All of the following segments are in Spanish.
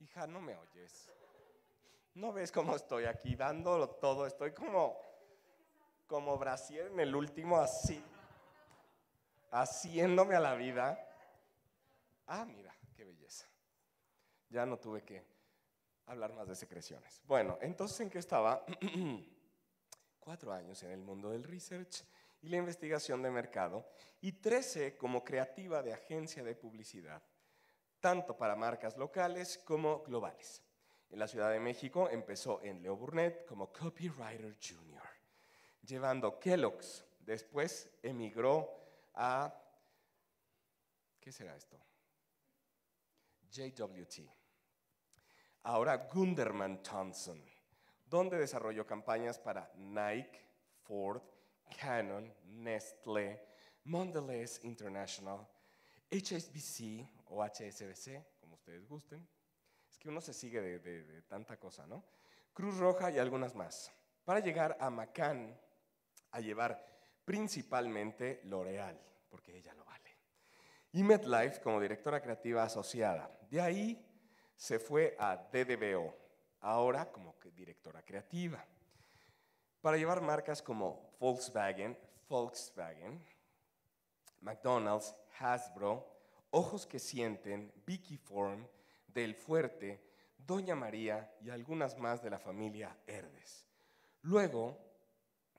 Hija, no me oyes. ¿No ves cómo estoy aquí dándolo todo? Estoy como, como en el último, así, haciéndome a la vida. Ah, mira, qué belleza. Ya no tuve que hablar más de secreciones. Bueno, entonces, ¿en qué estaba? Cuatro años en el mundo del research y la investigación de mercado y trece como creativa de agencia de publicidad tanto para marcas locales como globales. En la Ciudad de México empezó en Leo Burnett como Copywriter Junior, llevando Kellogg's. Después emigró a, ¿qué será esto? JWT. Ahora Gunderman Thompson, donde desarrolló campañas para Nike, Ford, Canon, Nestlé, Mondelez International, HSBC, o HSBC, como ustedes gusten. Es que uno se sigue de, tanta cosa, ¿no? Cruz Roja y algunas más. Para llegar a Macán, a llevar principalmente L'Oreal, porque ella lo vale. Y MetLife como directora creativa asociada. De ahí se fue a DDBO, ahora como directora creativa. Para llevar marcas como Volkswagen, Volkswagen, McDonald's, Hasbro, Ojos que sienten, Vicky Form, Del Fuerte, Doña María y algunas más de la familia Herdes. Luego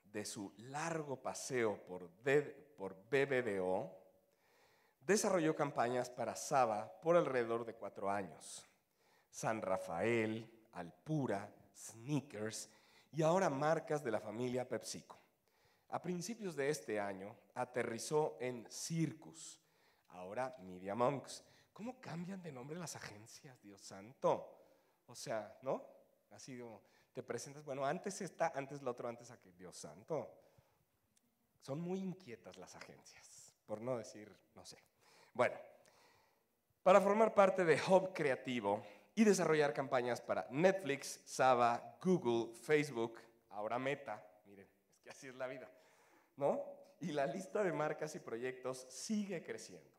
de su largo paseo por, por BBDO, desarrolló campañas para Saba por alrededor de cuatro años. San Rafael, Alpura, Sneakers y ahora marcas de la familia PepsiCo. A principios de este año aterrizó en Circus, ahora Media Monks. ¿Cómo cambian de nombre las agencias, Dios santo? O sea, ¿no? Así como te presentas, bueno, antes está, antes lo otro, antes aquí, Dios santo. Son muy inquietas las agencias, por no decir, no sé. Bueno, para formar parte de Hub Creativo y desarrollar campañas para Netflix, Saba, Google, Facebook, ahora Meta, miren, es que así es la vida, ¿no? Y la lista de marcas y proyectos sigue creciendo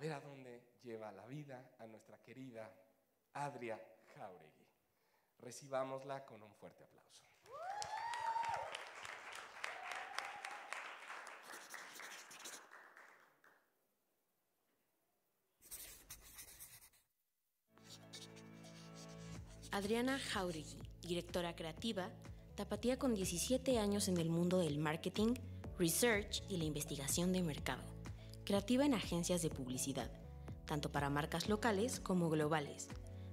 ver a dónde lleva la vida a nuestra querida Adria Jauregui. Recibámosla con un fuerte aplauso. Adriana Jauregui, directora creativa, tapatía con 17 años en el mundo del marketing, research y la investigación de mercado creativa en agencias de publicidad, tanto para marcas locales como globales.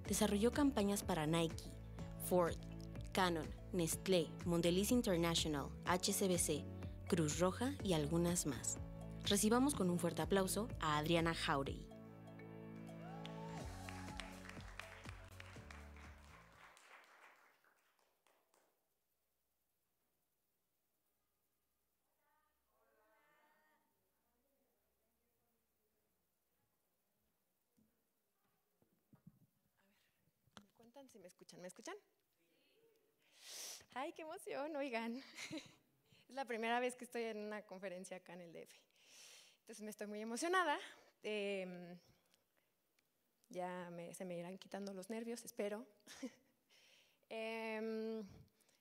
Desarrolló campañas para Nike, Ford, Canon, Nestlé, Mondelez International, HCBC, Cruz Roja y algunas más. Recibamos con un fuerte aplauso a Adriana Jauregui. ¿Me escuchan? Ay, qué emoción, oigan. Es la primera vez que estoy en una conferencia acá en el DF. Entonces me estoy muy emocionada. Em, ya se me irán quitando los nervios, espero. Em,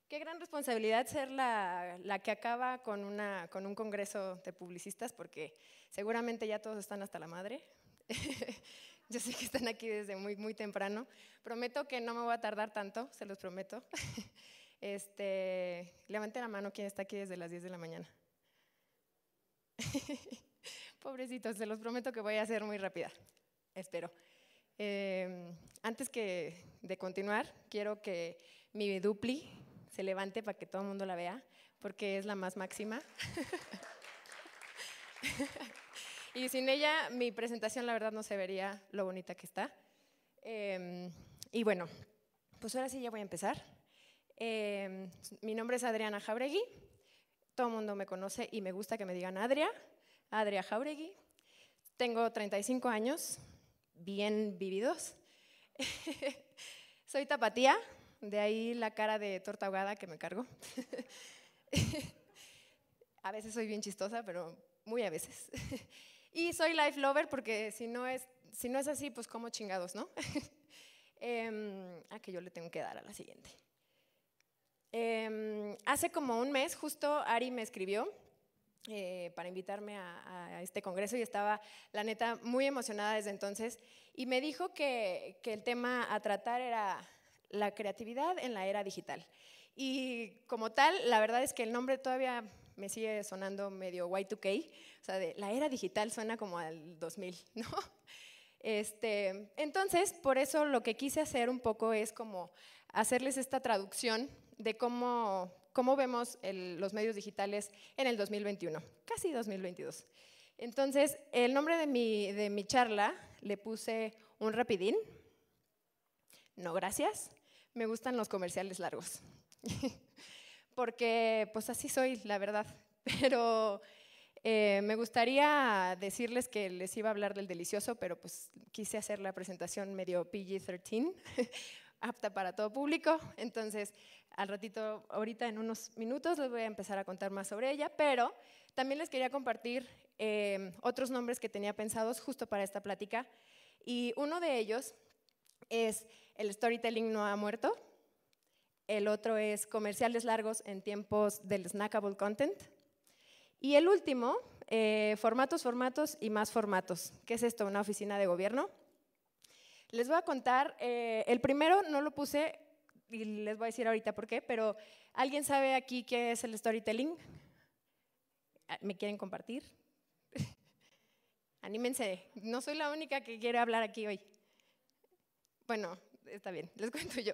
qué gran responsabilidad ser la, la que acaba con, una, con un congreso de publicistas, porque seguramente ya todos están hasta la madre. Yo sé que están aquí desde muy, muy temprano. Prometo que no me voy a tardar tanto, se los prometo. Este, levante la mano quien está aquí desde las 10 de la mañana. Pobrecitos, se los prometo que voy a ser muy rápida. Espero. Em, antes que de continuar, quiero que mi dupli se levante para que todo el mundo la vea, porque es la más máxima. Y sin ella mi presentación la verdad no se vería lo bonita que está. Em, y bueno, pues ahora sí ya voy a empezar. Em, mi nombre es Adriana Jauregui. Todo el mundo me conoce y me gusta que me digan Adria, Adria Jauregui. Tengo 35 años, bien vividos. Soy tapatía, de ahí la cara de torta ahogada que me cargo. a veces soy bien chistosa, pero muy a veces. Y soy life lover porque si no es, si no es así, pues como chingados, ¿no? eh, que yo le tengo que dar a la siguiente. Em, hace como un mes justo Ari me escribió eh, para invitarme a, a, este congreso y estaba, la neta, muy emocionada desde entonces. Y me dijo que, que, el tema a tratar era la creatividad en la era digital. Y como tal, la verdad es que el nombre todavía me sigue sonando medio Y2K, o sea, la era digital suena como al 2000, ¿no? Este, entonces, por eso lo que quise hacer un poco es como hacerles esta traducción de cómo, cómo vemos los medios digitales en el 2021, casi 2022. Entonces, el nombre de mi, de mi charla le puse un rapidín. No, gracias. Me gustan los comerciales largos. porque pues así soy, la verdad. Pero eh, me gustaría decirles que les iba a hablar del delicioso, pero pues quise hacer la presentación medio PG-13, apta para todo público. Entonces, al ratito, ahorita en unos minutos, les voy a empezar a contar más sobre ella, pero también les quería compartir eh, otros nombres que tenía pensados justo para esta plática. Y uno de ellos es el storytelling no ha muerto. El otro es comerciales largos en tiempos del snackable content. Y el último, eh, formatos, formatos y más formatos. ¿Qué es esto? Una oficina de gobierno. Les voy a contar, eh, el primero no lo puse y les voy a decir ahorita por qué, pero ¿alguien sabe aquí qué es el storytelling? Ah, ¿Me quieren compartir? Anímense, no soy la única que quiere hablar aquí hoy. Bueno, está bien, les cuento yo.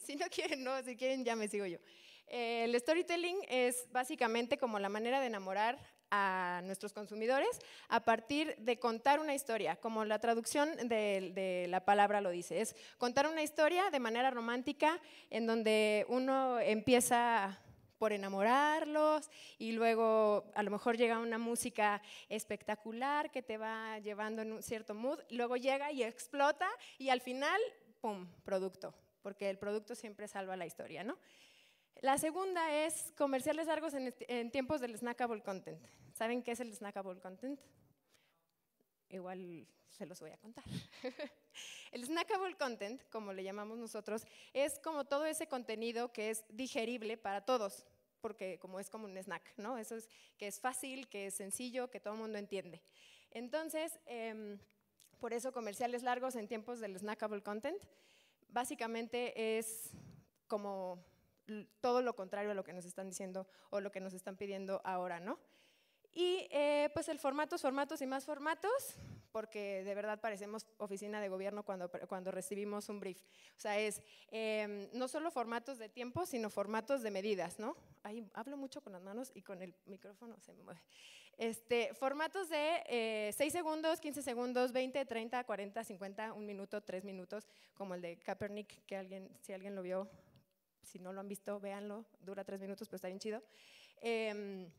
si no quieren, no, si quieren ya me sigo yo. el storytelling es básicamente como la manera de enamorar a nuestros consumidores a partir de contar una historia, como la traducción de, de, la palabra lo dice, es contar una historia de manera romántica en donde uno empieza por enamorarlos y luego a lo mejor llega una música espectacular que te va llevando en un cierto mood, luego llega y explota y al final, ¡pum!, producto, porque el producto siempre salva la historia, ¿no? La segunda es comerciales largos en, en tiempos del snackable content. ¿Saben qué es el snackable content? Igual se los voy a contar. el snackable content, como le llamamos nosotros, es como todo ese contenido que es digerible para todos, porque como es como un snack, ¿no? Eso es que es fácil, que es sencillo, que todo el mundo entiende. Entonces, em, por eso comerciales largos en tiempos del snackable content, básicamente es como todo lo contrario a lo que nos están diciendo o lo que nos están pidiendo ahora, ¿no? Y eh, pues el formatos, formatos y más formatos, porque de verdad parecemos oficina de gobierno cuando, cuando recibimos un brief. O sea, es eh, no solo formatos de tiempo, sino formatos de medidas, ¿no? Ahí hablo mucho con las manos y con el micrófono se me mueve. Este, formatos de 6 eh, segundos, 15 segundos, 20, 30, 40, 50, 1 minuto, 3 minutos, como el de Kaepernick, que alguien, si alguien lo vio, si no lo han visto, véanlo, dura 3 minutos, pero está bien chido. Em,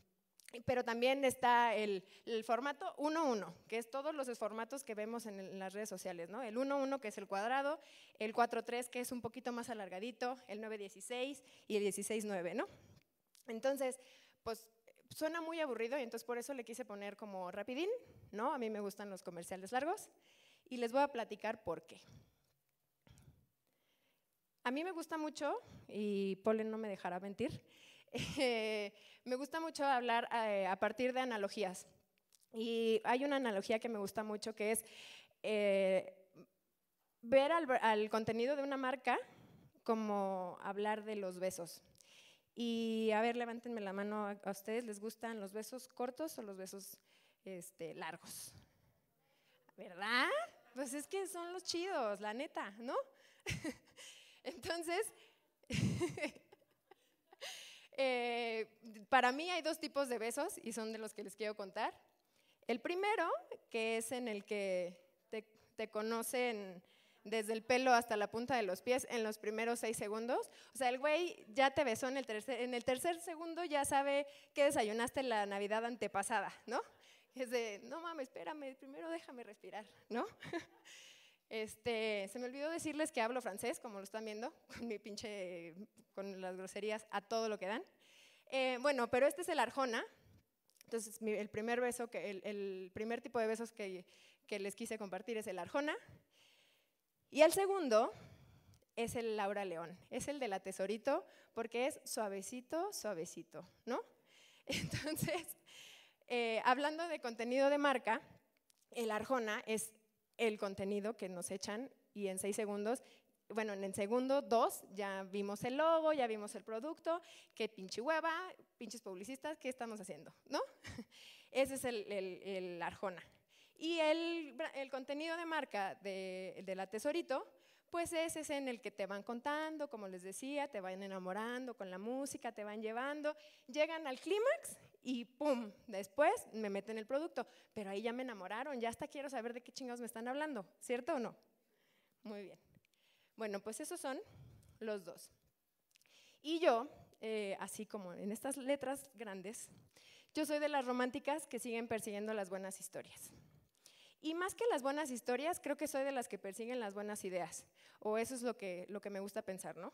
pero también está el, formato 1-1, que es todos los formatos que vemos en, las redes sociales, ¿no? El 1-1, que es el cuadrado, el 4-3, que es un poquito más alargadito, el 9-16 y el 16-9, ¿no? Entonces, pues suena muy aburrido y entonces por eso le quise poner como rapidín, ¿no? A mí me gustan los comerciales largos y les voy a platicar por qué. A mí me gusta mucho, y Polen no me dejará mentir, eh, me gusta mucho hablar eh, a partir de analogías. Y hay una analogía que me gusta mucho que es eh, ver al, contenido de una marca como hablar de los besos. Y a ver, levántenme la mano, ¿a ustedes les gustan los besos cortos o los besos este, largos? ¿Verdad? Pues es que son los chidos, la neta, ¿no? Entonces, Eh, para mí hay dos tipos de besos y son de los que les quiero contar. El primero, que es en el que te, conocen desde el pelo hasta la punta de los pies en los primeros seis segundos. O sea, el güey ya te besó en el tercer, en el tercer segundo, ya sabe que desayunaste la Navidad antepasada, ¿no? Es de, no mames, espérame, primero déjame respirar, ¿no? Este, se me olvidó decirles que hablo francés, como lo están viendo, con mi pinche, con las groserías a todo lo que dan. Eh, bueno, pero este es el Arjona. Entonces, el primer beso, que, el, primer tipo de besos que, les quise compartir es el Arjona. Y el segundo es el Laura León, es el de la tesorito, porque es suavecito, suavecito, ¿no? Entonces, eh, hablando de contenido de marca, el Arjona es el contenido que nos echan y en seis segundos bueno, en el segundo, dos, ya vimos el logo, ya vimos el producto, qué pinche hueva, pinches publicistas, ¿qué estamos haciendo? ¿No? Ese es el, Arjona. Y el, contenido de marca de, de, la Tesorito, pues ese es en el que te van contando, como les decía, te van enamorando con la música, te van llevando, llegan al clímax y pum, después me meten el producto. Pero ahí ya me enamoraron, ya hasta quiero saber de qué chingados me están hablando, ¿cierto o no? Muy bien. Bueno, pues esos son los dos. Y yo, eh, así como en estas letras grandes, yo soy de las románticas que siguen persiguiendo las buenas historias. Y más que las buenas historias, creo que soy de las que persiguen las buenas ideas. O eso es lo que, lo que me gusta pensar, ¿no?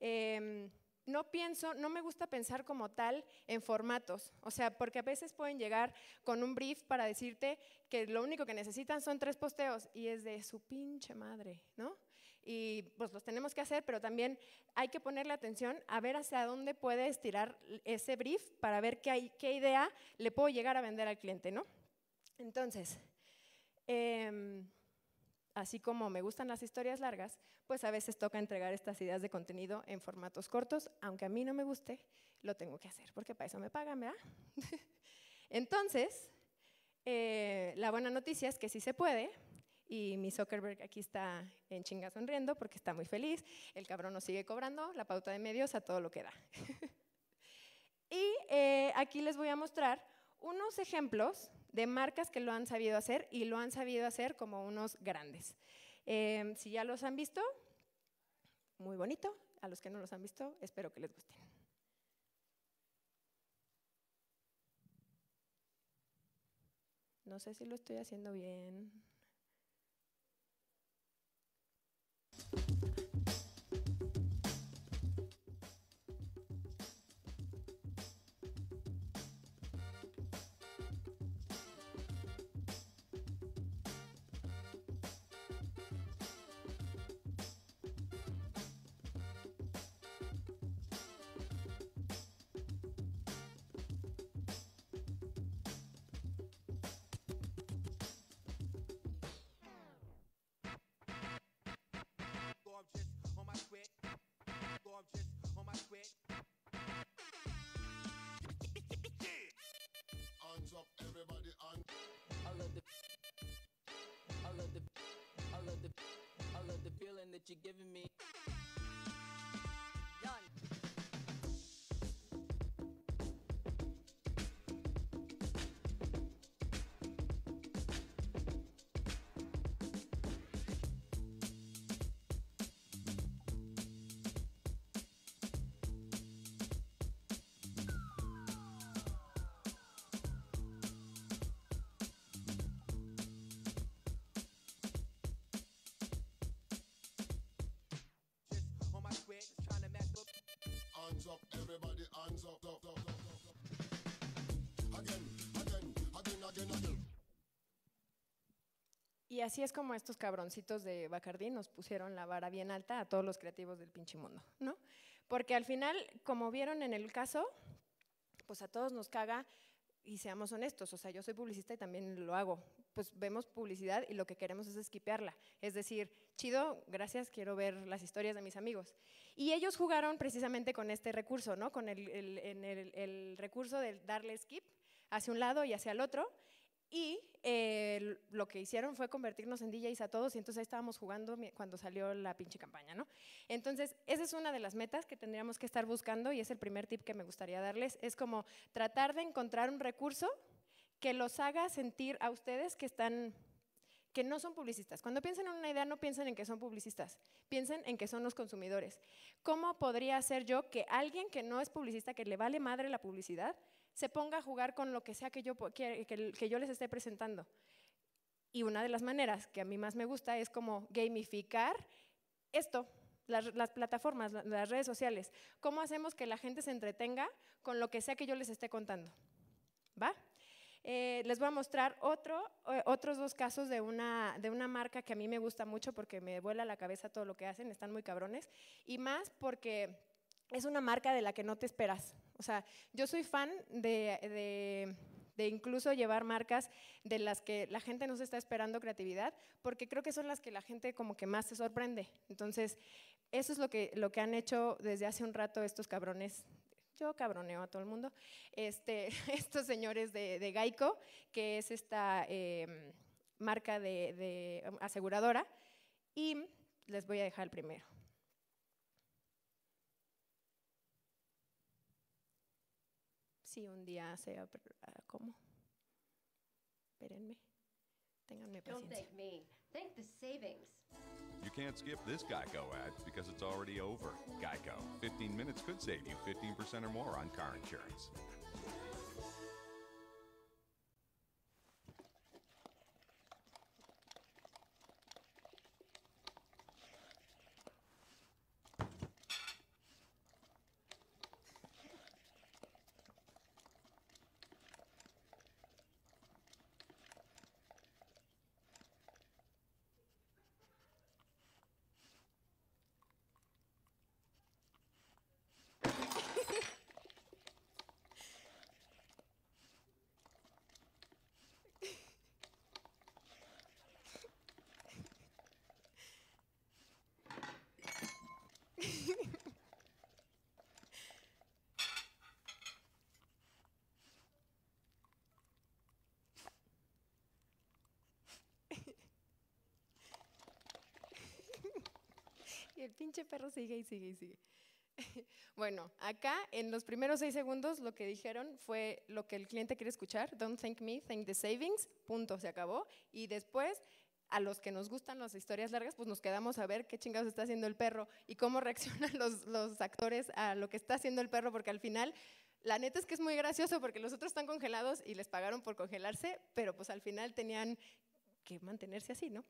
Em, no pienso, no me gusta pensar como tal en formatos, o sea, porque a veces pueden llegar con un brief para decirte que lo único que necesitan son tres posteos y es de su pinche madre, ¿no? Y pues los tenemos que hacer, pero también hay que ponerle atención a ver hacia dónde puede estirar ese brief para ver qué, hay, qué idea le puedo llegar a vender al cliente, ¿no? Entonces, em, así como me gustan las historias largas, pues a veces toca entregar estas ideas de contenido en formatos cortos, aunque a mí no me guste, lo tengo que hacer, porque para eso me pagan, ¿verdad? Entonces, eh, la buena noticia es que sí se puede, y mi Zuckerberg aquí está en chinga sonriendo porque está muy feliz, el cabrón nos sigue cobrando la pauta de medios a todo lo que da. y eh, aquí les voy a mostrar unos ejemplos de marcas que lo han sabido hacer y lo han sabido hacer como unos grandes. Em, si ya los han visto, muy bonito. A los que no los han visto, espero que les gusten. No sé si lo estoy haciendo bien. I quit. Hands up, everybody, and I love the I love the I love the I love the feeling that you're giving me. Y así es como estos cabroncitos de Bacardí nos pusieron la vara bien alta a todos los creativos del pinche mundo, ¿no? Porque al final, como vieron en el caso, pues a todos nos caga y seamos honestos, o sea, yo soy publicista y también lo hago. Pues vemos publicidad y lo que queremos es esquipearla, es decir, chido, gracias, quiero ver las historias de mis amigos. Y ellos jugaron precisamente con este recurso, ¿no? Con el, recurso de darle skip hacia un lado y hacia el otro. Y eh, lo que hicieron fue convertirnos en DJs a todos y entonces ahí estábamos jugando cuando salió la pinche campaña, ¿no? Entonces, esa es una de las metas que tendríamos que estar buscando y es el primer tip que me gustaría darles, es como tratar de encontrar un recurso que los haga sentir a ustedes que están que no son publicistas. Cuando piensan en una idea, no piensen en que son publicistas, piensen en que son los consumidores. ¿Cómo podría hacer yo que alguien que no es publicista, que le vale madre la publicidad, se ponga a jugar con lo que sea que yo, que, yo les esté presentando? Y una de las maneras que a mí más me gusta es como gamificar esto, las, plataformas, las redes sociales. ¿Cómo hacemos que la gente se entretenga con lo que sea que yo les esté contando? ¿Va? Eh, les voy a mostrar otro, eh, otros dos casos de una, marca que a mí me gusta mucho porque me vuela la cabeza todo lo que hacen, están muy cabrones, y más porque es una marca de la que no te esperas. O sea, yo soy fan de, incluso llevar marcas de las que la gente no se está esperando creatividad, porque creo que son las que la gente como que más se sorprende. Entonces, eso es lo que, lo que han hecho desde hace un rato estos cabrones cabroneo a todo el mundo, este, estos señores de, de que es esta em, marca de, em, aseguradora, y les voy a dejar el primero. Si un día sea. ¿Cómo? Espérenme. Ténganme paciencia. Thank the savings. You can't skip this Geico ad because it's already over. Geico, 15 minutes could save you 15% or more on car insurance. y el pinche perro sigue y sigue y sigue. Bueno, acá en los primeros seis segundos lo que dijeron fue lo que el cliente quiere escuchar, don't thank me, thank the savings, punto, se acabó. Y después, a los que nos gustan las historias largas, pues nos quedamos a ver qué chingados está haciendo el perro y cómo reaccionan los, los actores a lo que está haciendo el perro, porque al final, la neta es que es muy gracioso porque los otros están congelados y les pagaron por congelarse, pero pues al final tenían que mantenerse así, ¿no?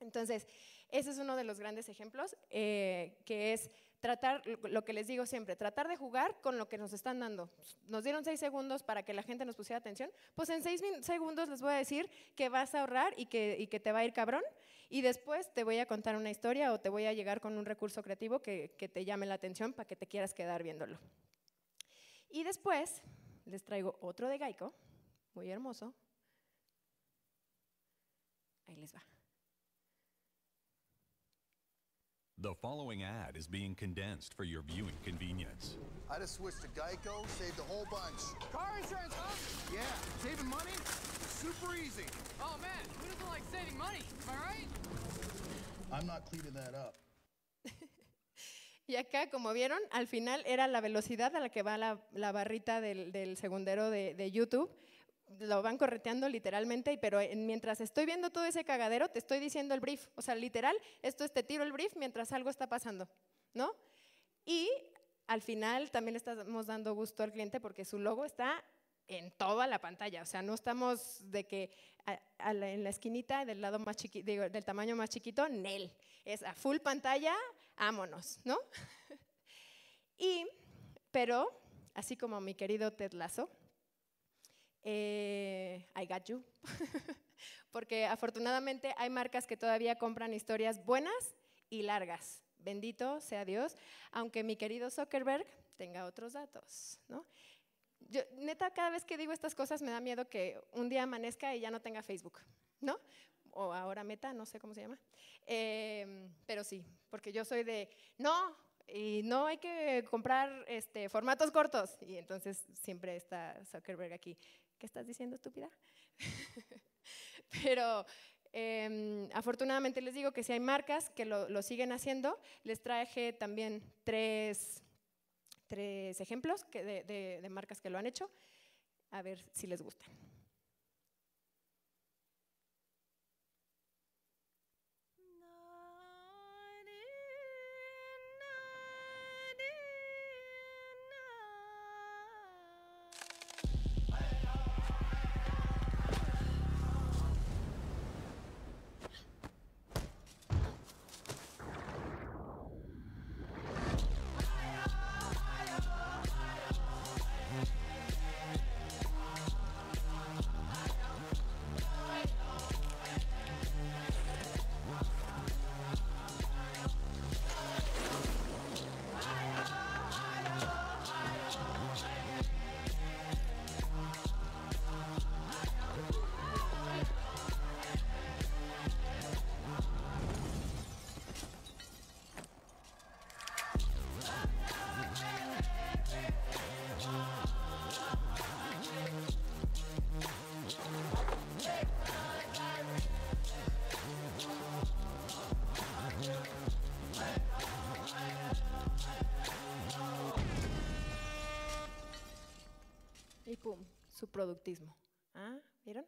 Entonces, ese es uno de los grandes ejemplos, eh, que es tratar, lo que les digo siempre, tratar de jugar con lo que nos están dando. Nos dieron seis segundos para que la gente nos pusiera atención, pues en seis segundos les voy a decir que vas a ahorrar y que, te va a ir cabrón, y después te voy a contar una historia o te voy a llegar con un recurso creativo que, que te llame la atención para que te quieras quedar viéndolo. Y después les traigo otro de Gaico, muy hermoso. Ahí les va. The following ad is being condensed for your viewing convenience. I just switched to Geico, saved a whole bunch. Car insurance, Yeah, saving money? Super easy. Oh man, who doesn't like saving money? Am right? I'm not cleaning that up. Y acá, como vieron, al final era la velocidad a la que va la, la barrita del, del segundero de, de, YouTube lo van correteando literalmente, pero mientras estoy viendo todo ese cagadero, te estoy diciendo el brief. O sea, literal, esto es te tiro el brief mientras algo está pasando, ¿no? Y al final también estamos dando gusto al cliente porque su logo está en toda la pantalla. O sea, no estamos de que en la esquinita del lado más chiquito, del tamaño más chiquito, Nel. Es a full pantalla, ámonos, ¿no? y, pero, así como mi querido Ted Lasso, eh, I got you. Porque afortunadamente hay marcas que todavía compran historias buenas y largas. Bendito sea Dios, aunque mi querido Zuckerberg tenga otros datos, ¿no? neta, cada vez que digo estas cosas me da miedo que un día amanezca y ya no tenga Facebook, ¿no? O ahora Meta, no sé cómo se llama. Em, pero sí, porque yo soy de, no, y no hay que comprar este, formatos cortos. Y entonces siempre está Zuckerberg aquí. ¿qué estás diciendo, estúpida? Pero em, afortunadamente les digo que si hay marcas que lo, siguen haciendo, les traje también tres, ejemplos de, de marcas que lo han hecho, a ver si les gustan. productismo. ¿Ah? ¿Vieron?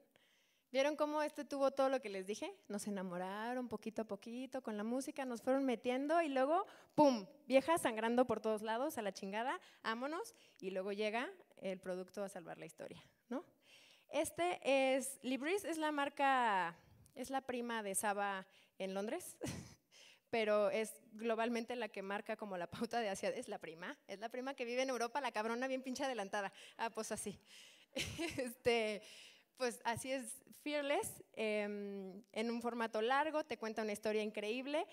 ¿Vieron cómo este tuvo todo lo que les dije? Nos enamoraron poquito a poquito con la música, nos fueron metiendo y luego, ¡pum! Vieja sangrando por todos lados, a la chingada, ámonos, y luego llega el producto a salvar la historia, ¿no? Este es, Libris es la marca, es la prima de Saba en Londres, pero es globalmente la que marca como la pauta de Asia, es la prima, es la prima que vive en Europa, la cabrona bien pincha adelantada. Ah, pues así. este, pues así es Fearless, em, en un formato largo, te cuenta una historia increíble.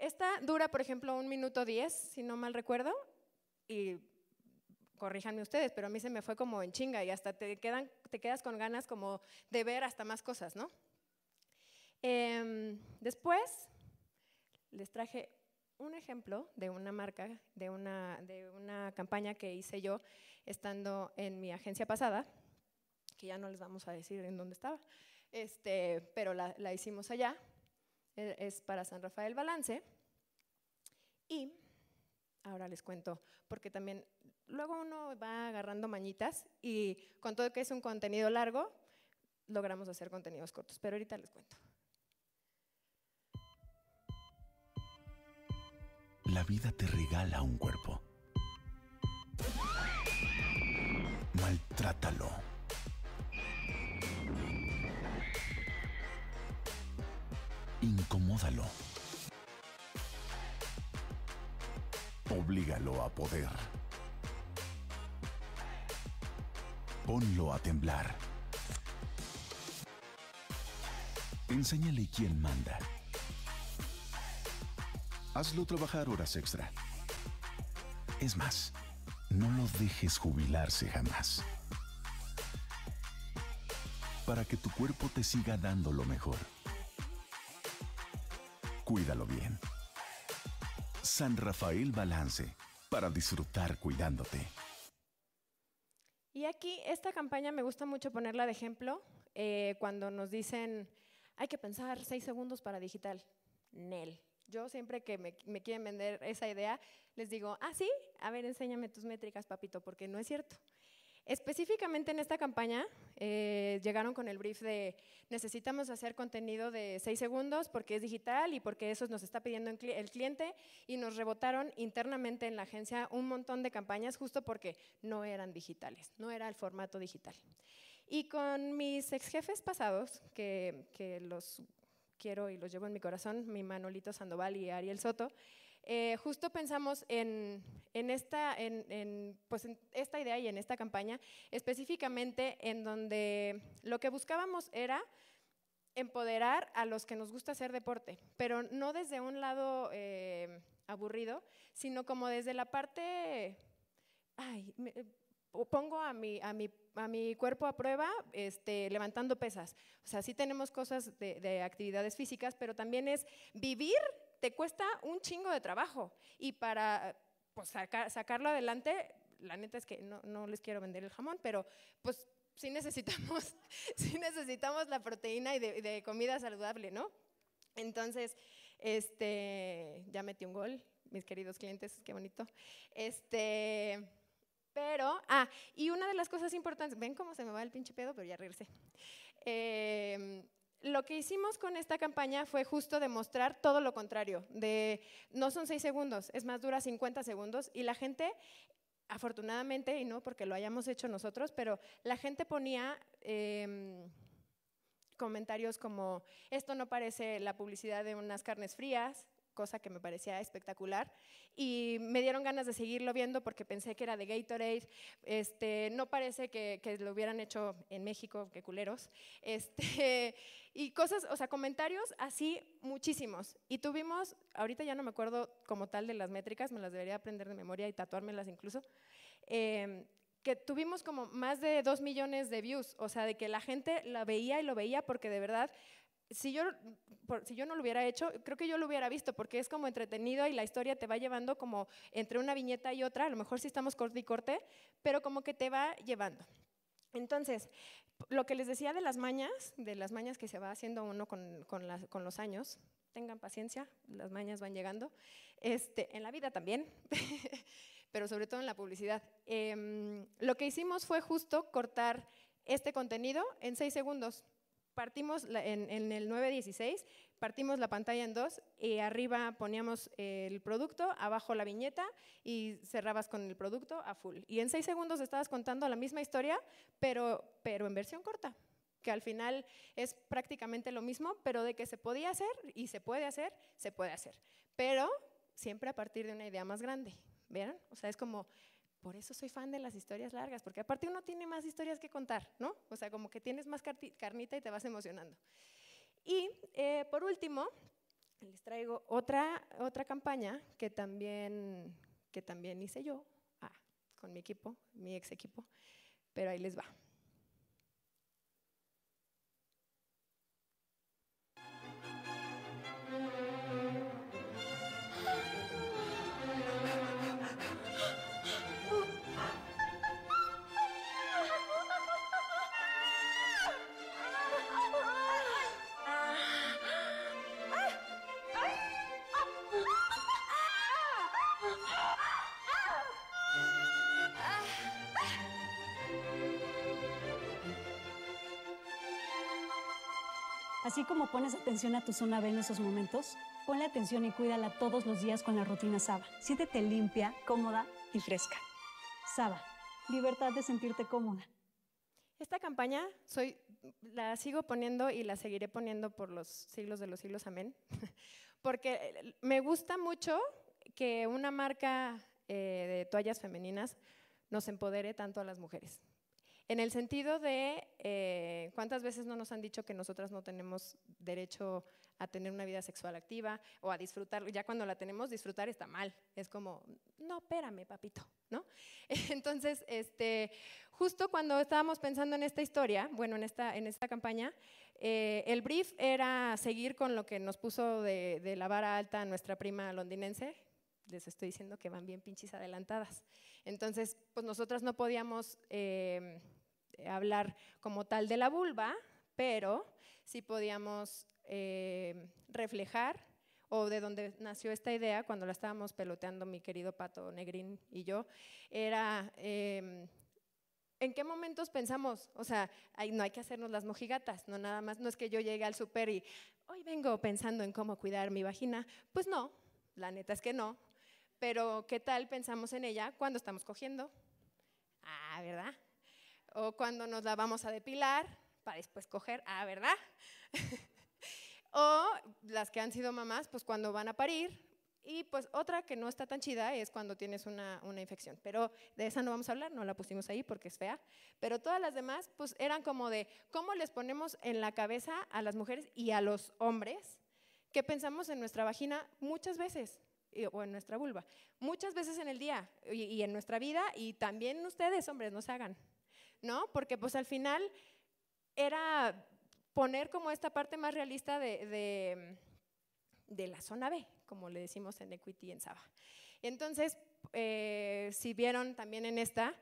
Esta dura, por ejemplo, un minuto diez, si no mal recuerdo, y corríjanme ustedes, pero a mí se me fue como en chinga y hasta te, te quedas con ganas como de ver hasta más cosas, ¿no? Em, después les traje un ejemplo de una marca, de una, de una campaña que hice yo estando en mi agencia pasada, que ya no les vamos a decir en dónde estaba, este, pero la, la hicimos allá, e, es para San Rafael Balance. Y ahora les cuento, porque también luego uno va agarrando mañitas y con todo que es un contenido largo, logramos hacer contenidos cortos, pero ahorita les cuento. La vida te regala un cuerpo. Maltrátalo Incomódalo. Oblígalo a poder. Ponlo a temblar. Enséñale quién manda. Hazlo trabajar horas extra. Es más, no lo dejes jubilarse jamás. Para que tu cuerpo te siga dando lo mejor cuídalo bien. San Rafael Balance, para disfrutar cuidándote. Y aquí esta campaña me gusta mucho ponerla de ejemplo eh, cuando nos dicen, hay que pensar seis segundos para digital. Nel. Yo siempre que me, me, quieren vender esa idea, les digo, ah, sí, a ver, enséñame tus métricas, papito, porque no es cierto. Específicamente en esta campaña eh, llegaron con el brief de necesitamos hacer contenido de seis segundos porque es digital y porque eso nos está pidiendo el cliente y nos rebotaron internamente en la agencia un montón de campañas justo porque no eran digitales, no era el formato digital. Y con mis ex jefes pasados, que, que los quiero y los llevo en mi corazón, mi Manolito Sandoval y Ariel Soto, eh, justo pensamos pues, en, esta, idea y en esta campaña, específicamente en donde lo que buscábamos era empoderar a los que nos gusta hacer deporte, pero no desde un lado eh, aburrido, sino como desde la parte, ay, pongo a mi, cuerpo a prueba este, levantando pesas. O sea, sí tenemos cosas de actividades físicas, pero también es vivir te cuesta un chingo de trabajo. Y para pues, sacarlo adelante, la neta es que no, les quiero vender el jamón, pero pues sí necesitamos, sí necesitamos la proteína y de, comida saludable, ¿no? Entonces, este, ya metí un gol, mis queridos clientes, qué bonito. Este, pero, ah, y una de las cosas importantes, ven cómo se me va el pinche pedo, pero ya regresé. Eh, lo que hicimos con esta campaña fue justo demostrar todo lo contrario, de no son seis segundos, es más, dura 50 segundos y la gente, afortunadamente, y no porque lo hayamos hecho nosotros, pero la gente ponía em, comentarios como, esto no parece la publicidad de unas carnes frías, cosa que me parecía espectacular y me dieron ganas de seguirlo viendo porque pensé que era de Gatorade, este, no parece que, que lo hubieran hecho en México, qué culeros, este, y cosas, o sea, comentarios así muchísimos. Y tuvimos, ahorita ya no me acuerdo como tal de las métricas, me las debería aprender de memoria y tatuármelas incluso, em, que tuvimos como más de dos millones de views, o sea, de que la gente la veía y lo veía porque de verdad si yo, si yo no lo hubiera hecho, creo que yo lo hubiera visto porque es como entretenido y la historia te va llevando como entre una viñeta y otra, a lo mejor si estamos corte y corte, pero como que te va llevando. Entonces, lo que les decía de las mañas, de las mañas que se va haciendo uno con, los años, tengan paciencia, las mañas van llegando, este, en la vida también, pero sobre todo en la publicidad. Em, lo que hicimos fue justo cortar este contenido en seis segundos partimos en, el 916, partimos la pantalla en dos y arriba poníamos el producto, abajo la viñeta y cerrabas con el producto a full. Y en seis segundos estabas contando la misma historia, pero, pero en versión corta que al final es prácticamente lo mismo, pero de que se podía hacer y se puede hacer, se puede hacer. Pero siempre a partir de una idea más grande, ¿vieron? O sea, es como por eso soy fan de las historias largas, porque aparte uno tiene más historias que contar, ¿no? O sea, como que tienes más carnita y te vas emocionando. Y eh, por último, les traigo otra, otra campaña que también, que también hice yo, ah, con mi equipo, mi ex equipo, pero ahí les va. Así como pones atención a tu zona B en esos momentos, ponle atención y cuídala todos los días con la rutina Saba. Siéntete limpia, cómoda y fresca. Saba, libertad de sentirte cómoda. Esta campaña soy, la sigo poniendo y la seguiré poniendo por los siglos de los siglos, amén, porque eh, me gusta mucho que una marca eh, de toallas femeninas nos empodere tanto a las mujeres, en el sentido de eh, ¿Cuántas veces no nos han dicho que nosotras no tenemos derecho a tener una vida sexual activa o a disfrutar? Ya cuando la tenemos, disfrutar está mal. Es como, no, espérame, papito, ¿no? Entonces, este, justo cuando estábamos pensando en esta historia, bueno, en esta, en esta campaña, eh, el brief era seguir con lo que nos puso de, de la vara alta nuestra prima londinense, les estoy diciendo que van bien pinches adelantadas. Entonces, pues nosotras no podíamos eh, eh, hablar como tal de la vulva, pero si podíamos eh, reflejar o de dónde nació esta idea cuando la estábamos peloteando mi querido Pato Negrín y yo, era em, en qué momentos pensamos, o sea, no hay que hacernos las mojigatas, no nada más, no es que yo llegue al súper y hoy vengo pensando en cómo cuidar mi vagina, pues no, la neta es que no, pero ¿qué tal pensamos en ella cuando estamos cogiendo? Ah, ¿verdad? o cuando nos la vamos a depilar para después coger, ah, ¿verdad? o las que han sido mamás, pues cuando van a parir. Y pues otra que no está tan chida es cuando tienes una, una, infección. Pero de esa no vamos a hablar, no la pusimos ahí porque es fea. Pero todas las demás, pues eran como de cómo les ponemos en la cabeza a las mujeres y a los hombres que pensamos en nuestra vagina muchas veces, o en nuestra vulva, muchas veces en el día y, y en nuestra vida. Y también ustedes, hombres, no se hagan. ¿no? Porque pues al final era poner como esta parte más realista de, la zona B, como le decimos en Equity y en Saba. entonces, eh, si vieron también en esta,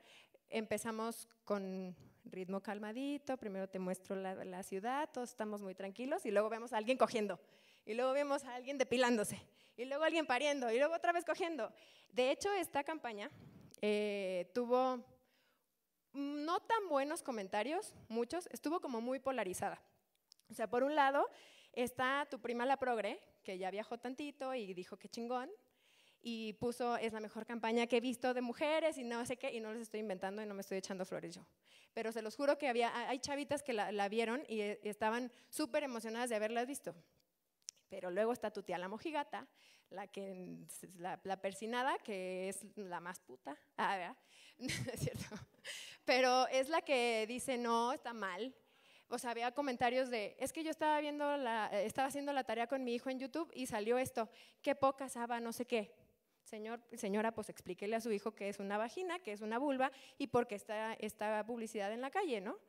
empezamos con ritmo calmadito, primero te muestro la, ciudad, todos estamos muy tranquilos y luego vemos a alguien cogiendo y luego vemos a alguien depilándose y luego alguien pariendo y luego otra vez cogiendo. De hecho, esta campaña eh, tuvo Mm, no tan buenos comentarios, muchos, estuvo como muy polarizada. O sea, por un lado está tu prima la progre, que ya viajó tantito y dijo que chingón, y puso, es la mejor campaña que he visto de mujeres y no sé qué, y no les estoy inventando y no me estoy echando flores yo. Pero se los juro que había, hay chavitas que la, vieron y, eh, estaban súper emocionadas de haberla visto. Pero luego está tu tía la mojigata, la, que, la, la persinada, que es la más puta. Ah, ¿verdad? es cierto pero es la que dice, no, está mal. O sea, había comentarios de, es que yo estaba viendo la, eh, estaba haciendo la tarea con mi hijo en YouTube y salió esto, qué poca saba, no sé qué. Señor, señora, pues explíquele a su hijo que es una vagina, que es una vulva y por qué está esta publicidad en la calle, ¿no?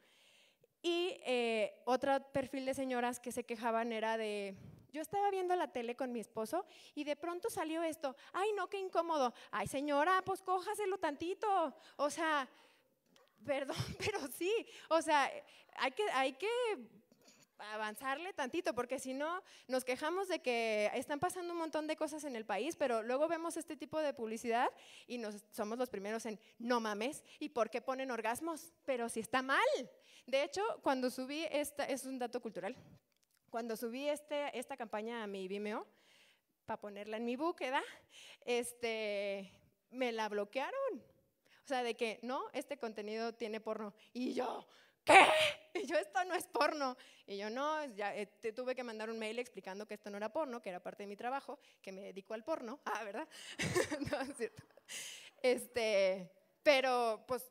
Y eh, otro perfil de señoras que se quejaban era de, yo estaba viendo la tele con mi esposo y de pronto salió esto, ay no, qué incómodo, ay señora, pues cójaselo tantito, o sea, Perdón, pero sí, o sea, hay que, hay que avanzarle tantito, porque si no nos quejamos de que están pasando un montón de cosas en el país, pero luego vemos este tipo de publicidad y nos, somos los primeros en no mames, ¿y por qué ponen orgasmos? Pero si está mal. De hecho, cuando subí esta, es un dato cultural, cuando subí este, esta campaña a mi Vimeo, para ponerla en mi búsqueda, este, me la bloquearon. O sea, de que, no, este contenido tiene porno. Y yo, ¿qué? Y yo, esto no es porno. Y yo, no, ya, eh, tuve que mandar un mail explicando que esto no era porno, que era parte de mi trabajo, que me dedico al porno. Ah, ¿verdad? no, es cierto. Este, pero pues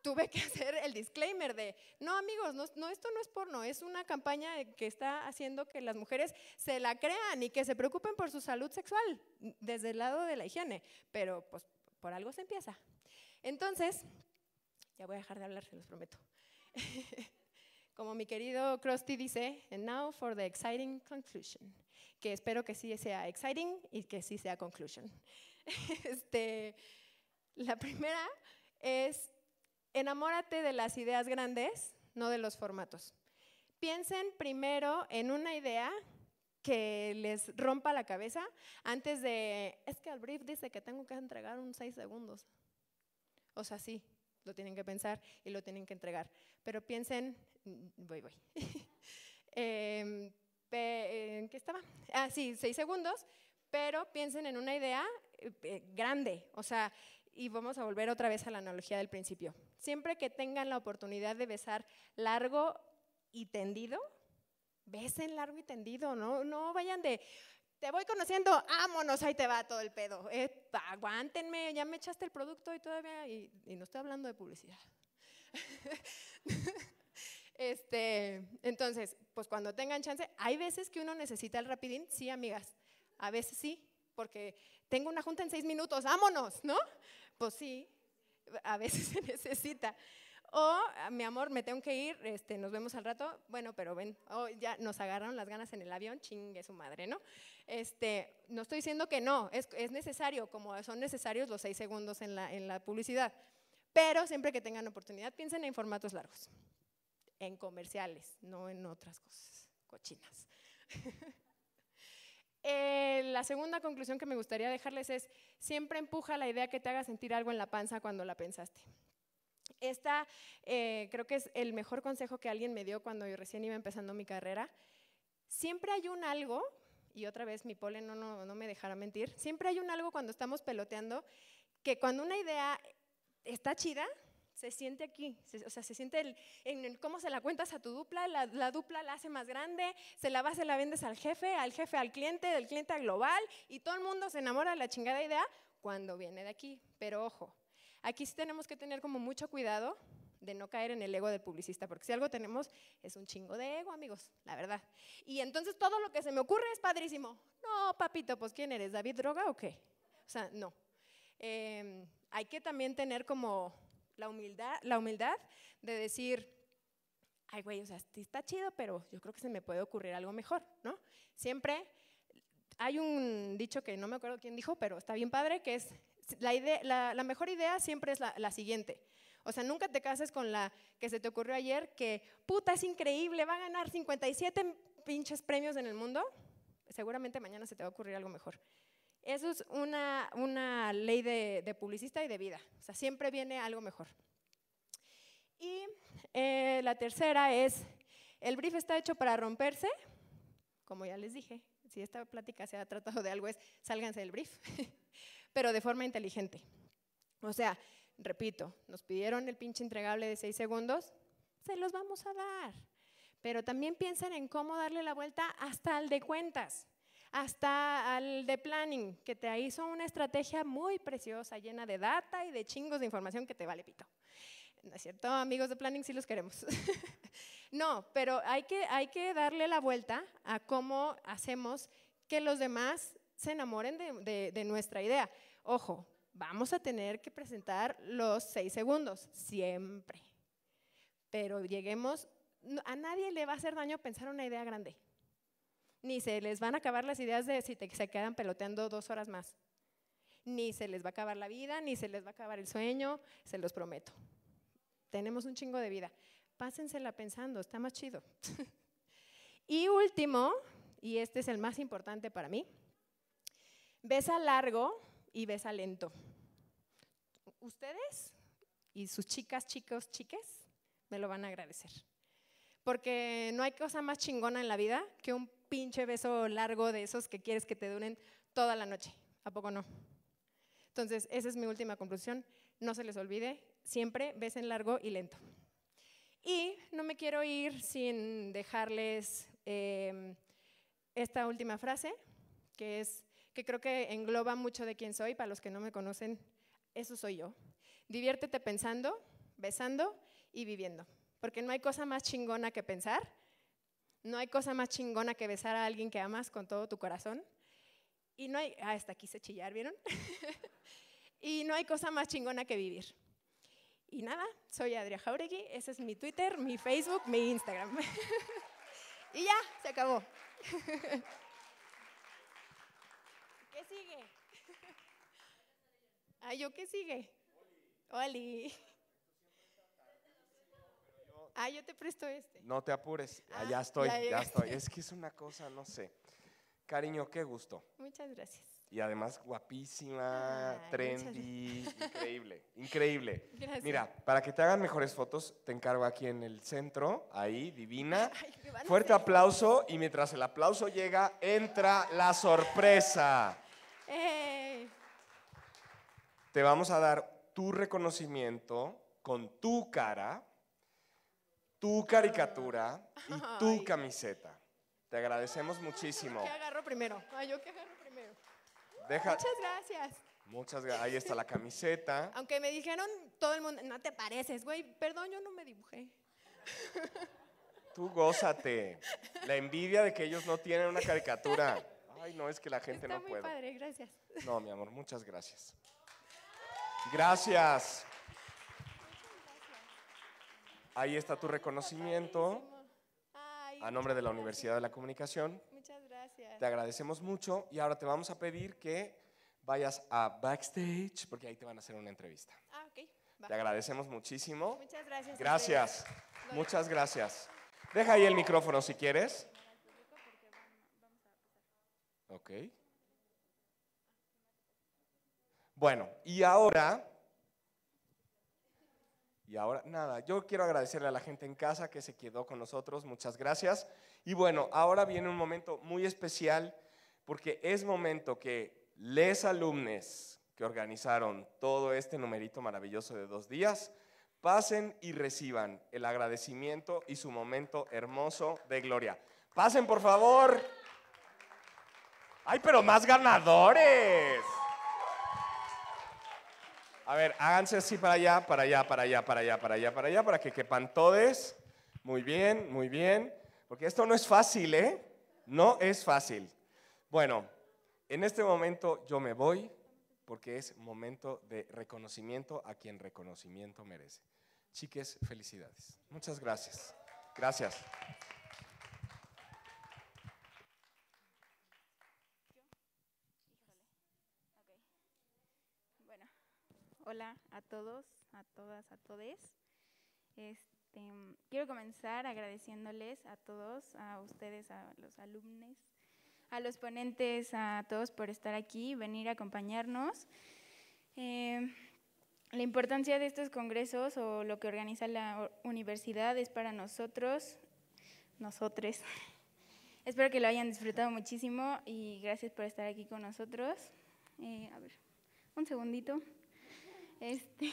tuve que hacer el disclaimer de, no amigos, no, esto no es porno, es una campaña que está haciendo que las mujeres se la crean y que se preocupen por su salud sexual desde el lado de la higiene, pero pues por algo se empieza. Entonces, ya voy a dejar de hablar, se los prometo. Como mi querido Krusty dice, and now for the exciting conclusion, que espero que sí sea exciting y que sí sea conclusion. Este, la primera es, enamórate de las ideas grandes, no de los formatos. Piensen primero en una idea que les rompa la cabeza antes de, es que el brief dice que tengo que entregar un seis segundos. O sea, sí, lo tienen que pensar y lo tienen que entregar. Pero piensen, mm, voy, voy. Em, ¿En qué estaba? Ah, sí, seis segundos, pero piensen en una idea eh, grande, o sea, y vamos a volver otra vez a la analogía del principio. Siempre que tengan la oportunidad de besar largo y tendido, besen largo y tendido, no, no vayan de, te voy conociendo, vámonos, ahí te va todo el pedo. Eh, aguántenme, ya me echaste el producto y todavía, y, no estoy hablando de publicidad. este, entonces, pues cuando tengan chance, hay veces que uno necesita el rapidín, sí, amigas, a veces sí, porque tengo una junta en seis minutos, vámonos, ¿no? Pues sí, a veces se necesita. O, ah, mi amor, me tengo que ir, este, nos vemos al rato. Bueno, pero ven, oh, ya nos agarraron las ganas en el avión, chingue su madre, ¿no? Este, no estoy diciendo que no, es, necesario, como son necesarios los seis segundos en la, en la publicidad. Pero siempre que tengan oportunidad, piensen en formatos largos, en comerciales, no en otras cosas cochinas. Eh, la segunda conclusión que me gustaría dejarles es, siempre empuja la idea que te haga sentir algo en la panza cuando la pensaste. Esta eh, creo que es el mejor consejo que alguien me dio cuando yo recién iba empezando mi carrera. Siempre hay un algo, y otra vez mi pole no, no, me dejará mentir, siempre hay un algo cuando estamos peloteando que cuando una idea está chida, se siente aquí, o sea, se siente en cómo se la cuentas a tu dupla, la, dupla la hace más grande, se la vas, se la vendes al jefe, al jefe al cliente, del cliente al global, y todo el mundo se enamora de la chingada idea cuando viene de aquí. Pero ojo, Aquí sí tenemos que tener como mucho cuidado de no caer en el ego del publicista, porque si algo tenemos es un chingo de ego, amigos, la verdad. Y entonces todo lo que se me ocurre es padrísimo. No, papito, pues ¿quién eres? ¿David Droga o qué? O sea, no. Em, hay que también tener como la humildad, la humildad de decir, ay, güey, o sea, está chido, pero yo creo que se me puede ocurrir algo mejor, ¿no? Siempre hay un dicho que no me acuerdo quién dijo, pero está bien padre, que es la, mejor idea siempre es la, siguiente. O sea, nunca te cases con la que se te ocurrió ayer, que puta es increíble, va a ganar 57 pinches premios en el mundo. Seguramente mañana se te va a ocurrir algo mejor. Eso es una, ley de, publicista y de vida. O sea, siempre viene algo mejor. Y eh, la tercera es, el brief está hecho para romperse, como ya les dije. Si esta plática se ha tratado de algo es, sálganse del brief. pero de forma inteligente. O sea, repito, nos pidieron el pinche entregable de seis segundos, se los vamos a dar. Pero también piensan en cómo darle la vuelta hasta al de cuentas, hasta al de planning, que te hizo una estrategia muy preciosa, llena de data y de chingos de información que te vale pito. ¿No es cierto? Amigos de planning, sí los queremos. no, pero hay que, hay que darle la vuelta a cómo hacemos que los demás se enamoren de, nuestra idea. Ojo, vamos a tener que presentar los seis segundos, siempre. Pero lleguemos, a nadie le va a hacer daño pensar una idea grande. Ni se les van a acabar las ideas de si te, se quedan peloteando dos horas más. Ni se les va a acabar la vida, ni se les va a acabar el sueño, se los prometo. Tenemos un chingo de vida. Pásensela pensando, está más chido. y último, y este es el más importante para mí, Besa largo y besa lento. Ustedes y sus chicas, chicos, chiques, me lo van a agradecer. Porque no hay cosa más chingona en la vida que un pinche beso largo de esos que quieres que te duren toda la noche. ¿A poco no? Entonces, esa es mi última conclusión. No se les olvide, siempre besen largo y lento. Y no me quiero ir sin dejarles eh, esta última frase, que es, que creo que engloba mucho de quién soy, para los que no me conocen, eso soy yo. Diviértete pensando, besando y viviendo, porque no hay cosa más chingona que pensar, no hay cosa más chingona que besar a alguien que amas con todo tu corazón, y no hay, ah, hasta quise chillar, ¿vieron? y no hay cosa más chingona que vivir. Y nada, soy Adria Jauregui, ese es mi Twitter, mi Facebook, mi Instagram. y ya, se acabó. Ay, ah, ¿yo qué sigue? Oli. Ah, yo te presto este. No te apures, ah, ya estoy, ya, estoy. Es que es una cosa, no sé. Cariño, qué gusto. Muchas gracias. Y además guapísima, trendy, increíble, increíble. Mira, para que te hagan mejores fotos, te encargo aquí en el centro, ahí, divina. Fuerte aplauso y mientras el aplauso llega, entra la sorpresa. Eh, te vamos a dar tu reconocimiento con tu cara, tu caricatura y tu camiseta. Te agradecemos ah, muchísimo. ¿Qué agarro primero? Ay, yo que agarro primero. Ah, muchas gracias. Muchas gracias. Ahí está la camiseta. Aunque me dijeron todo el mundo, no te pareces, güey. Perdón, yo no me dibujé. Tú gózate. La envidia de que ellos no tienen una caricatura. Ay, no, es que la gente está no muy Padre, gracias. No, mi amor, muchas gracias. Gracias. Ahí está tu reconocimiento a nombre de la Universidad de la Comunicación. Muchas gracias. Te agradecemos mucho y ahora te vamos a pedir que vayas a backstage porque ahí te van a hacer una entrevista. Ah, Te agradecemos muchísimo. Muchas gracias. Gracias. Muchas gracias. Deja ahí el micrófono si quieres. Ok. Bueno, y ahora, y ahora, nada, yo quiero agradecerle a la gente en casa que se quedó con nosotros, muchas gracias. Y bueno, ahora viene un momento muy especial porque es momento que les alumnos que organizaron todo este numerito maravilloso de dos días, pasen y reciban el agradecimiento y su momento hermoso de gloria. Pasen, por favor. Ay, pero más ganadores. A ver, háganse así para allá, para allá, para allá, para allá, para allá, para allá, para que quepan todos. Muy bien, muy bien. Porque esto no es fácil, ¿eh? No es fácil. Bueno, en este momento yo me voy porque es momento de reconocimiento a quien reconocimiento merece. Chiques, felicidades. Muchas gracias. Gracias. Hola a todos, a todas, a todes. Este, quiero comenzar agradeciéndoles a todos, a ustedes, a los alumnos, a los ponentes, a todos por estar aquí, venir a acompañarnos. Em, la importancia de estos congresos o lo que organiza la universidad es para nosotros, nosotres. Espero que lo hayan disfrutado muchísimo y gracias por estar aquí con nosotros. Eh, a ver, un segundito. Este,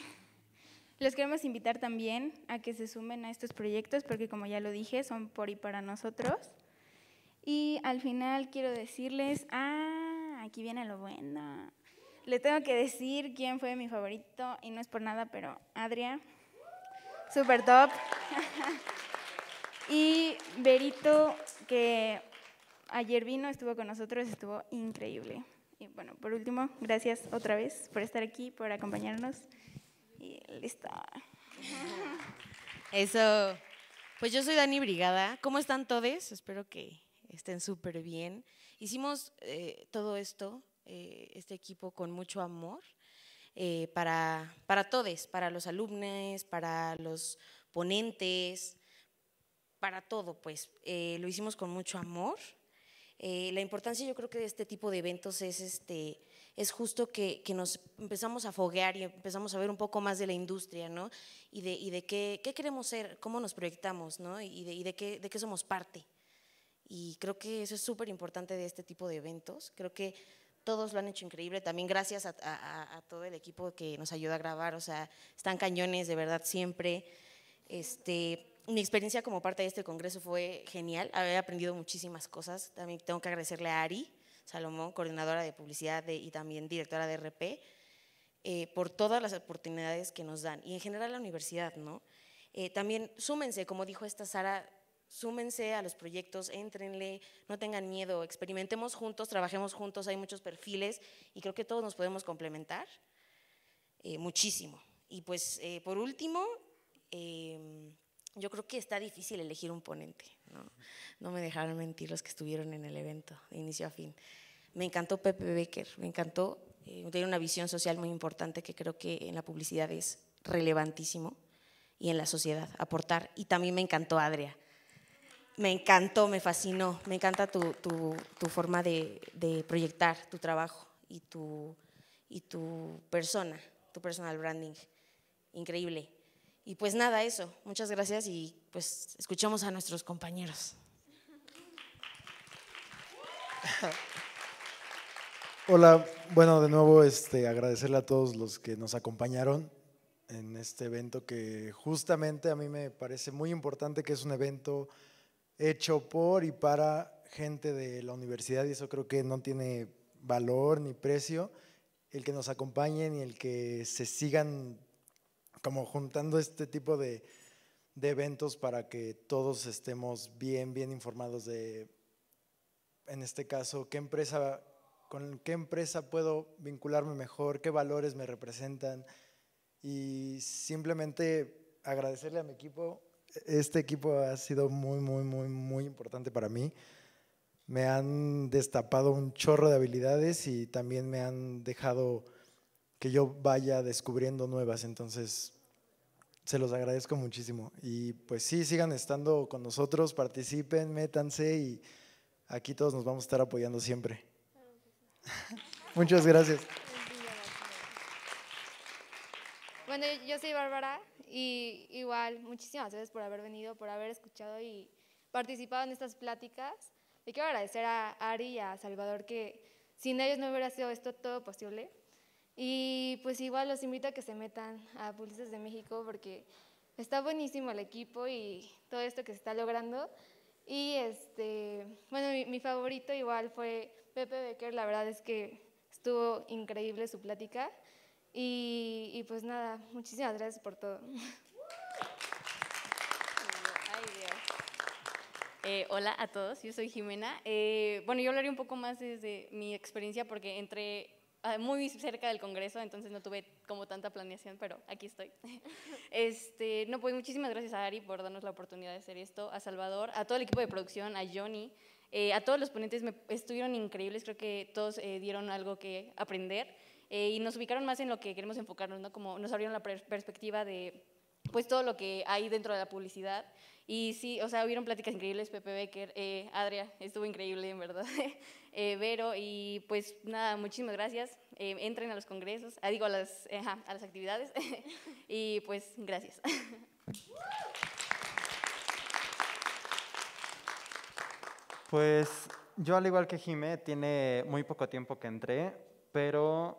los queremos invitar también a que se sumen a estos proyectos porque como ya lo dije, son por y para nosotros. Y al final quiero decirles, ah, aquí viene lo bueno. Le tengo que decir quién fue mi favorito y no es por nada, pero Adria, super top. y Berito, que ayer vino, estuvo con nosotros, estuvo increíble. Y bueno, por último, gracias otra vez por estar aquí, por acompañarnos. Y listo. Eso. Pues yo soy Dani Brigada. ¿Cómo están todos? Espero que estén súper bien. Hicimos eh, todo esto, eh, este equipo, con mucho amor eh, para, para todos, para los alumnos, para los ponentes, para todo, pues. lo hicimos con mucho amor eh, la importancia yo creo que de este tipo de eventos es, este, es justo que, nos empezamos a foguear y empezamos a ver un poco más de la industria, ¿no? Y de, de qué, qué, queremos ser, cómo nos proyectamos, ¿no? Y de, de, qué, de qué somos parte. Y creo que eso es súper importante de este tipo de eventos. Creo que todos lo han hecho increíble. También gracias a, a, todo el equipo que nos ayuda a grabar. O sea, están cañones de verdad siempre. Este, mi experiencia como parte de este congreso fue genial, Había aprendido muchísimas cosas. También tengo que agradecerle a Ari Salomón, coordinadora de publicidad y también directora de RP, eh, por todas las oportunidades que nos dan y en general la universidad, ¿no? Eh, también súmense, como dijo esta Sara, súmense a los proyectos, éntrenle, no tengan miedo, experimentemos juntos, trabajemos juntos, hay muchos perfiles y creo que todos nos podemos complementar eh, muchísimo. Y pues por último, em, yo creo que está difícil elegir un ponente. ¿no? me dejaron mentir los que estuvieron en el evento, de inicio a fin. Me encantó Pepe Becker, me encantó. Eh, tiene una visión social muy importante que creo que en la publicidad es relevantísimo y en la sociedad aportar. Y también me encantó Adria. Me encantó, me fascinó, me encanta tu, forma de, proyectar tu trabajo y y tu persona, tu personal branding. Increíble. Y pues nada, eso. Muchas gracias y pues escuchemos a nuestros compañeros. Hola, bueno, de nuevo este, agradecerle a todos los que nos acompañaron en este evento que justamente a mí me parece muy importante que es un evento hecho por y para gente de la universidad y eso creo que no tiene valor ni precio el que nos acompañen y el que se sigan como juntando este tipo de, de eventos para que todos estemos bien, bien informados de, en este caso, qué empresa, con qué empresa puedo vincularme mejor, qué valores me representan y simplemente agradecerle a mi equipo. Este equipo ha sido muy, muy, muy, muy importante para mí. Me han destapado un chorro de habilidades y también me han dejado que yo vaya descubriendo nuevas. Entonces, se los agradezco muchísimo. Y pues sí, sigan estando con nosotros, participen, métanse y aquí todos nos vamos a estar apoyando siempre. Muchas gracias. Bueno, yo soy Bárbara y igual muchísimas gracias por haber venido, por haber escuchado y participado en estas pláticas. y quiero agradecer a Ari y a Salvador que sin ellos no hubiera sido esto todo posible. Y pues igual los invito a que se metan a pulses de México porque está buenísimo el equipo y todo esto que se está logrando. Y este, bueno, mi, favorito igual fue Pepe Becker, la verdad es que estuvo increíble su plática. Y, pues nada, muchísimas gracias por todo. Eh, hola a todos, yo soy Jimena. Eh, bueno, yo hablaré un poco más desde mi experiencia porque entré Ah, muy cerca del Congreso, entonces no tuve como tanta planeación, pero aquí estoy. Este, no, pues muchísimas gracias a Ari por darnos la oportunidad de hacer esto, a Salvador, a todo el equipo de producción, a Johnny, eh, a todos los ponentes, me, estuvieron increíbles, creo que todos eh, dieron algo que aprender eh, y nos ubicaron más en lo que queremos enfocarnos, ¿no? Como nos abrieron la perspectiva de pues todo lo que hay dentro de la publicidad y sí, o sea, hubieron pláticas increíbles, Pepe Becker, eh, Adria, estuvo increíble, en verdad, eh, Vero, y pues nada, muchísimas gracias. Eh, entren a los congresos, ah, digo, a las, eh, a las actividades, y pues gracias. Pues yo al igual que Jimé, tiene muy poco tiempo que entré, pero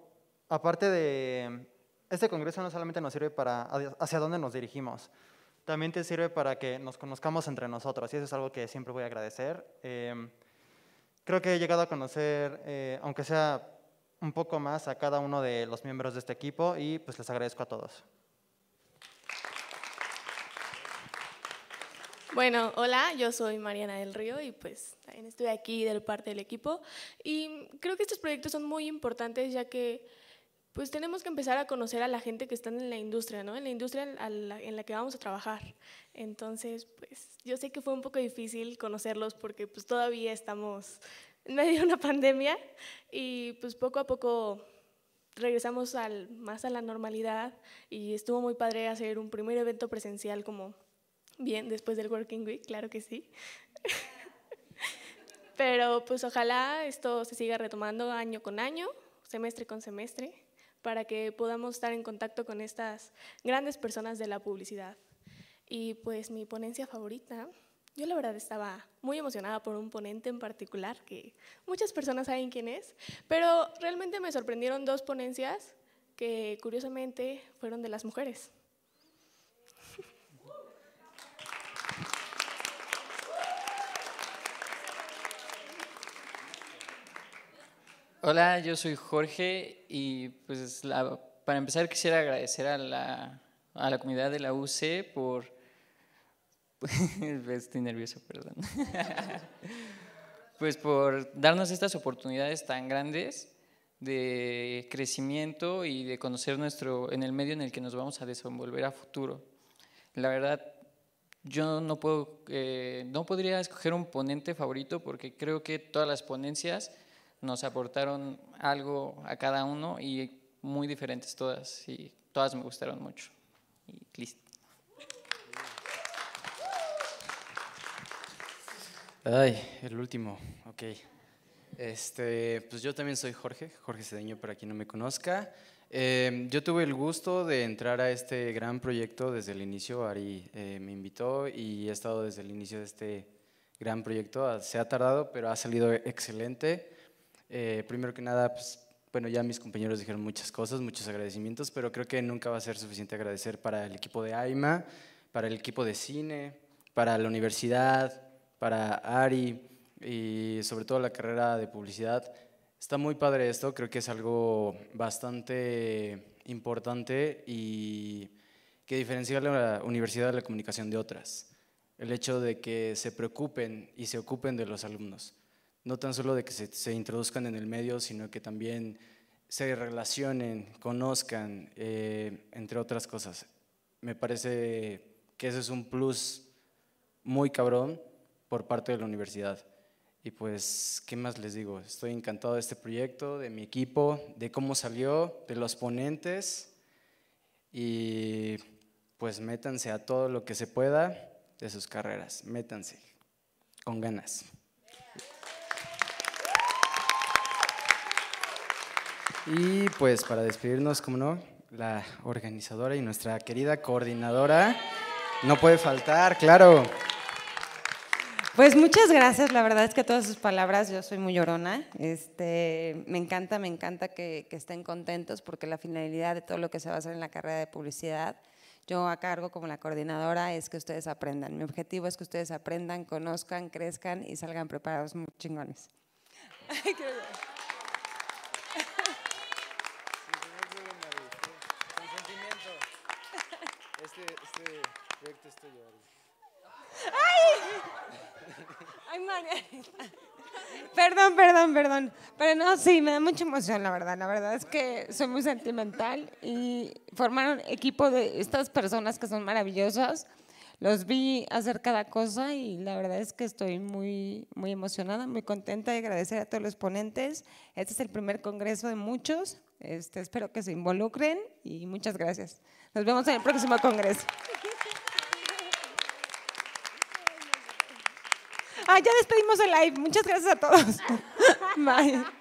aparte de este congreso no solamente nos sirve para hacia dónde nos dirigimos, también te sirve para que nos conozcamos entre nosotros y eso es algo que siempre voy a agradecer. Eh, creo que he llegado a conocer, eh, aunque sea un poco más, a cada uno de los miembros de este equipo y pues les agradezco a todos. Bueno, hola, yo soy Mariana del Río y pues también estoy aquí del parte del equipo y creo que estos proyectos son muy importantes ya que pues tenemos que empezar a conocer a la gente que está en la industria, ¿no? En la industria en la, que vamos a trabajar. Entonces, pues yo sé que fue un poco difícil conocerlos porque pues todavía estamos en medio de una pandemia y pues poco a poco regresamos al, más a la normalidad y estuvo muy padre hacer un primer evento presencial como bien después del Working Week, claro que sí. Pero pues ojalá esto se siga retomando año con año, semestre con semestre para que podamos estar en contacto con estas grandes personas de la publicidad. Y pues mi ponencia favorita, yo la verdad estaba muy emocionada por un ponente en particular, que muchas personas saben quién es, pero realmente me sorprendieron dos ponencias que curiosamente fueron de las mujeres. Hola, yo soy Jorge y pues para empezar quisiera agradecer a la, a la comunidad de la UC por... Estoy nervioso, perdón. pues por darnos estas oportunidades tan grandes de crecimiento y de conocer nuestro en el medio en el que nos vamos a desenvolver a futuro. La verdad, yo no puedo, eh, no podría escoger un ponente favorito porque creo que todas las ponencias nos aportaron algo a cada uno y muy diferentes todas, y todas me gustaron mucho. Y listo. Ay, el último, ok. Este, pues yo también soy Jorge, Jorge Cedeño para quien no me conozca. Em, yo tuve el gusto de entrar a este gran proyecto desde el inicio, Ari eh, me invitó y he estado desde el inicio de este gran proyecto. Ah, se ha tardado, pero ha salido excelente. Eh, primero que nada, pues, bueno, ya mis compañeros dijeron muchas cosas, muchos agradecimientos, pero creo que nunca va a ser suficiente agradecer para el equipo de AIMA, para el equipo de cine, para la universidad, para Ari y sobre todo la carrera de publicidad. Está muy padre esto, creo que es algo bastante importante y que diferencia la universidad de la comunicación de otras. El hecho de que se preocupen y se ocupen de los alumnos no tan solo de que se, introduzcan en el medio, sino que también se relacionen, conozcan, eh, entre otras cosas. Me parece que eso es un plus muy cabrón por parte de la universidad. Y pues, ¿qué más les digo? Estoy encantado de este proyecto, de mi equipo, de cómo salió, de los ponentes. Y pues métanse a todo lo que se pueda de sus carreras, métanse con ganas. Y pues para despedirnos, como no, la organizadora y nuestra querida coordinadora. No puede faltar, claro. Pues muchas gracias, la verdad es que todas sus palabras, yo soy muy llorona, este, me encanta, me encanta que, estén contentos porque la finalidad de todo lo que se va a hacer en la carrera de publicidad, yo a cargo como la coordinadora es que ustedes aprendan, mi objetivo es que ustedes aprendan, conozcan, crezcan y salgan preparados muy chingones. ¡Ay! ¡Ay, Perdón, perdón, perdón. Pero no, sí, me da mucha emoción, la verdad. La verdad es que soy muy sentimental y formaron equipo de estas personas que son maravillosas. Los vi hacer cada cosa y la verdad es que estoy muy, muy emocionada, muy contenta de agradecer a todos los ponentes. Este es el primer congreso de muchos. Este, espero que se involucren y muchas gracias. Nos vemos en el próximo congreso. Ah, ya despedimos el live. Muchas gracias a todos. Bye.